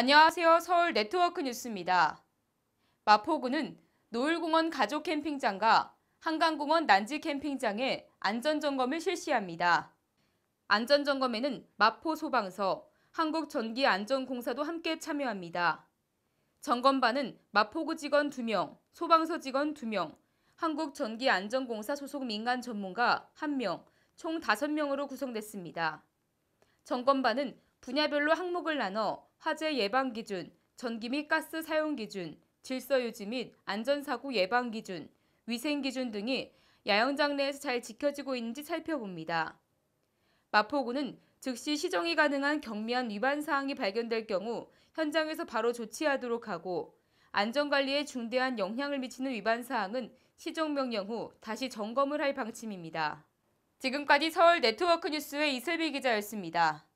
안녕하세요. 서울 네트워크 뉴스입니다. 마포구는 노을공원 가족 캠핑장과 한강공원 난지 캠핑장에 안전점검을 실시합니다. 안전점검에는 마포 소방서, 한국전기안전공사도 함께 참여합니다. 점검반은 마포구 직원 2명, 소방서 직원 2명, 한국전기안전공사 소속 민간 전문가 1명, 총 5명으로 구성됐습니다. 점검반은 분야별로 항목을 나눠 화재 예방 기준, 전기 및 가스 사용 기준, 질서 유지 및 안전사고 예방 기준, 위생 기준 등이 야영장 내에서 잘 지켜지고 있는지 살펴봅니다. 마포구는 즉시 시정이 가능한 경미한 위반 사항이 발견될 경우 현장에서 바로 조치하도록 하고 안전관리에 중대한 영향을 미치는 위반 사항은 시정명령 후 다시 점검을 할 방침입니다. 지금까지 서울 네트워크 뉴스의 이슬비 기자였습니다.